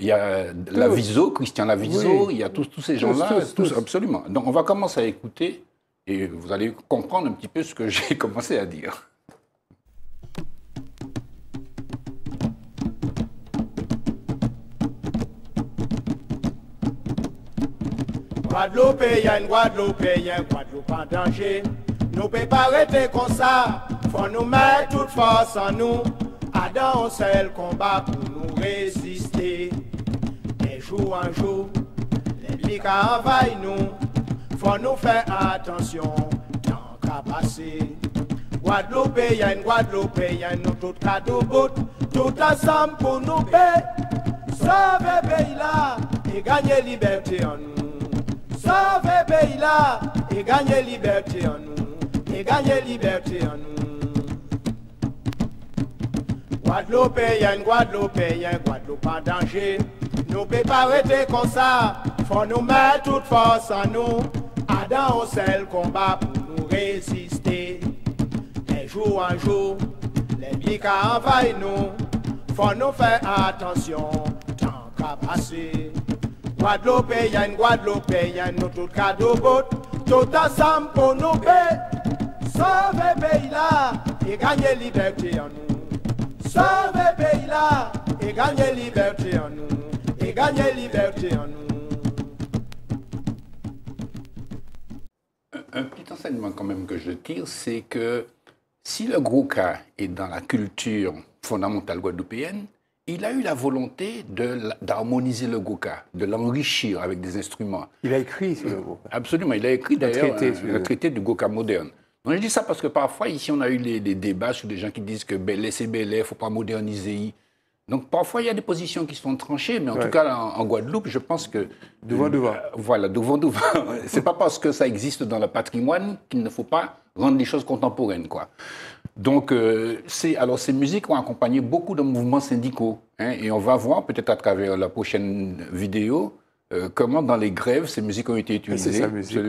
Il y a Laviso, Christian Laviso, oui. il y a tous, tous ces gens-là. tous, absolument. Donc, on va commencer à écouter et vous allez comprendre un petit peu ce que j'ai *laughs* commencé à dire. a une Guadeloupe en danger. Nous pouvons pas arrêter comme ça, faut nous mettre toute force en nous. À dans le seul combat pour nous résister. Et jour en jour, les blikas envahissent nous. Faut nous faire attention, tant qu'à passer. y a nous tout cadeau bout, tout ensemble pour nous paix. Sauver pays là et gagner liberté en nous. Sauver pays là et gagner liberté en nous. Et gagner liberté en nous. Guadeloupéen, Guadeloupéen, Guadeloupe en danger. Nous pouvons pas arrêter comme ça. Faut nous mettre toute force en nous. Adam au seul combat pour nous résister. Les jours en jour, les qui envahissent nous. Faut nous faire attention, tant qu'à passer. Guadeloupéenne, Guadeloupéenne, nous tout cadobot, tout ensemble pour nous paix. Sauver pays là et gagner liberté en nous. Sauver pays là et gagner liberté en nous. Et gagner liberté en nous. Un, petit enseignement quand même que je tire, c'est que si le gros cas est dans la culture fondamentale guadeloupéenne, il a eu la volonté d'harmoniser le goka, de l'enrichir avec des instruments. Il a écrit sur le goka. Absolument, il a écrit d'ailleurs euh, le traité, du goka moderne. je dis ça parce que parfois, ici, on a eu les, débats sur des gens qui disent que belé, c'est belé, il ne faut pas moderniser. Donc parfois, il y a des positions qui sont tranchées, mais en tout cas, en, Guadeloupe, je pense que... Devant, devant. Euh, voilà, devant, devant. c'est pas parce que ça existe dans le patrimoine qu'il ne faut pas rendre les choses contemporaines, quoi. Donc, euh, alors ces musiques ont accompagné beaucoup de mouvements syndicaux. Hein, et on va voir peut-être à travers la prochaine vidéo euh, comment dans les grèves ces musiques ont été utilisées. C'est *laughs*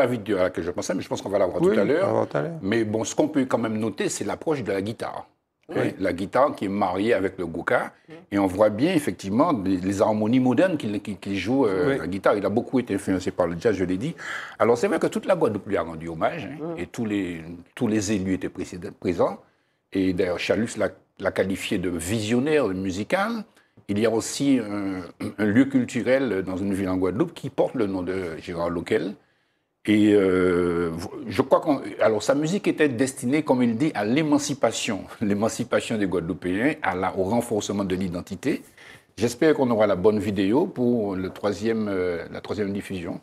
la vidéo à laquelle je pensais, mais je pense qu'on va la voir tout à l'heure. Mais bon, ce qu'on peut quand même noter, c'est l'approche de la guitare. Hein, la guitare qui est mariée avec le goka. Et on voit bien effectivement les, harmonies modernes qu'il joue. à euh, La guitare, il a beaucoup été influencé par le jazz, je l'ai dit. Alors c'est vrai que toute la Guadeloupe lui a rendu hommage. Hein, et tous les, tous les élus étaient présents. Et d'ailleurs, Chalus l'a qualifié de visionnaire musical. Il y a aussi un, un, lieu culturel dans une ville en Guadeloupe qui porte le nom de Gérard Loquel. Et euh, je crois qu'on alors sa musique était destinée, comme il dit, à l'émancipation, *laughs* l'émancipation des Guadeloupéens, à au renforcement de l'identité. J'espère qu'on aura la bonne vidéo pour le troisième, euh, la troisième diffusion.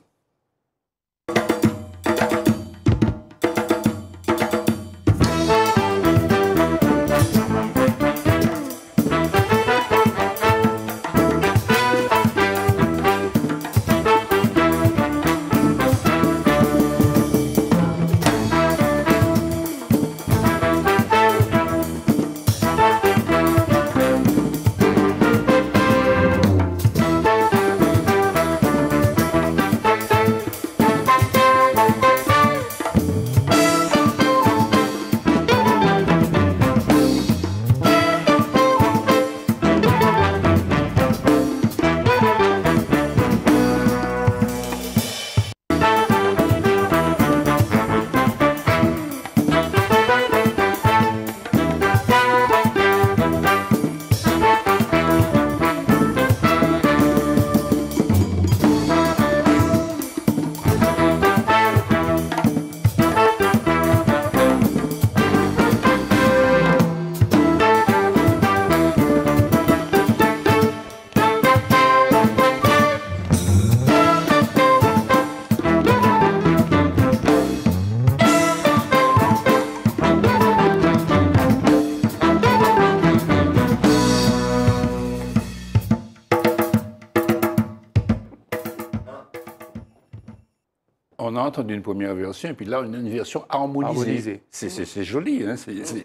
d'une première version, et puis là, on a une version harmonisée. C'est joli. Hein,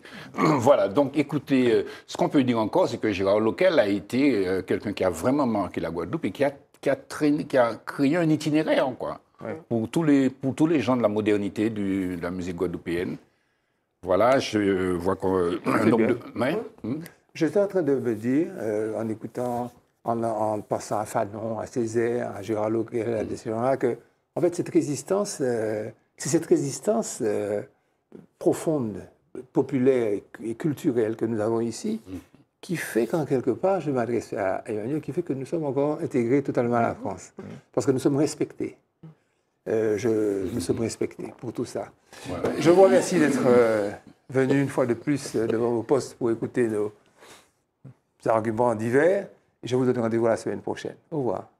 *clears throat* voilà, donc écoutez, euh, ce qu'on peut dire encore, c'est que Gérard Loquel a été euh, quelqu'un qui a vraiment marqué la Guadeloupe et qui a, qui a, qui a créé un itinéraire, quoi, pour, tous les, pour tous les gens de la modernité du, de la musique guadeloupéenne. Voilà, je euh, vois qu'on... De... Hum. J'étais en train de me dire, en écoutant en, passant à Fanon, à Césaire, à Gérard Loquel, à hum. des gens là, que en fait, cette résistance, euh, c'est cette résistance euh, profonde, populaire et culturelle que nous avons ici, qui fait qu'en quelque part, je m'adresse à Emmanuel, qui fait que nous sommes encore intégrés totalement à la mhm. France, parce que nous sommes respectés. Euh, je, nous sommes respectés pour tout ça. Je vous remercie d'être venu une fois de plus devant vos postes pour écouter nos arguments divers. Je vous donne rendez-vous la semaine prochaine. Au revoir.